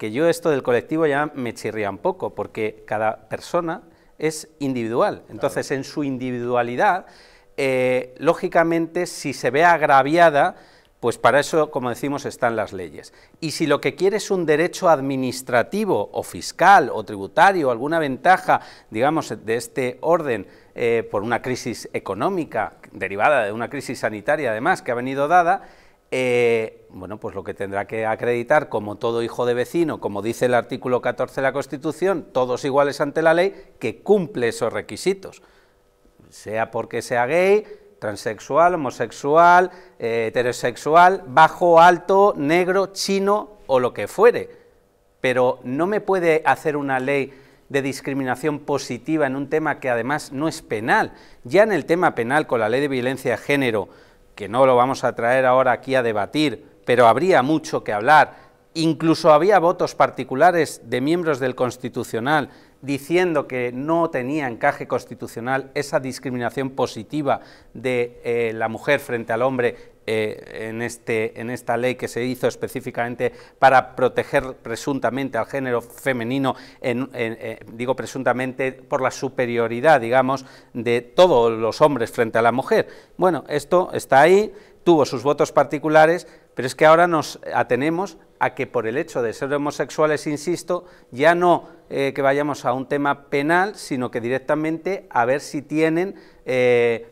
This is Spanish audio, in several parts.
que yo esto del colectivo ya me chirría un poco, porque cada persona es individual. Entonces, en su individualidad, eh, lógicamente, si se ve agraviada, pues para eso, como decimos, están las leyes. Y si lo que quiere es un derecho administrativo o fiscal o tributario, alguna ventaja, digamos, de este orden eh, por una crisis económica derivada de una crisis sanitaria, además, que ha venido dada, eh, bueno, pues lo que tendrá que acreditar, como todo hijo de vecino, como dice el artículo 14 de la Constitución, todos iguales ante la ley, que cumple esos requisitos, sea porque sea gay, transexual, homosexual, eh, heterosexual, bajo, alto, negro, chino o lo que fuere. Pero no me puede hacer una ley de discriminación positiva en un tema que además no es penal. Ya en el tema penal, con la ley de violencia de género, que no lo vamos a traer ahora aquí a debatir, pero habría mucho que hablar. Incluso había votos particulares de miembros del Constitucional diciendo que no tenía encaje constitucional esa discriminación positiva de eh, la mujer frente al hombre eh, en, este, en esta ley que se hizo específicamente para proteger presuntamente al género femenino, en, eh, digo presuntamente por la superioridad, digamos, de todos los hombres frente a la mujer. Bueno, esto está ahí, tuvo sus votos particulares, pero es que ahora nos atenemos a que por el hecho de ser homosexuales, insisto, ya no eh, que vayamos a un tema penal, sino que directamente a ver si tienen,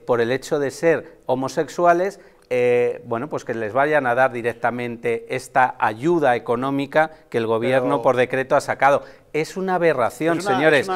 por el hecho de ser homosexuales, eh, bueno, pues que les vayan a dar directamente esta ayuda económica que el gobierno por decreto ha sacado. Es una aberración, señores.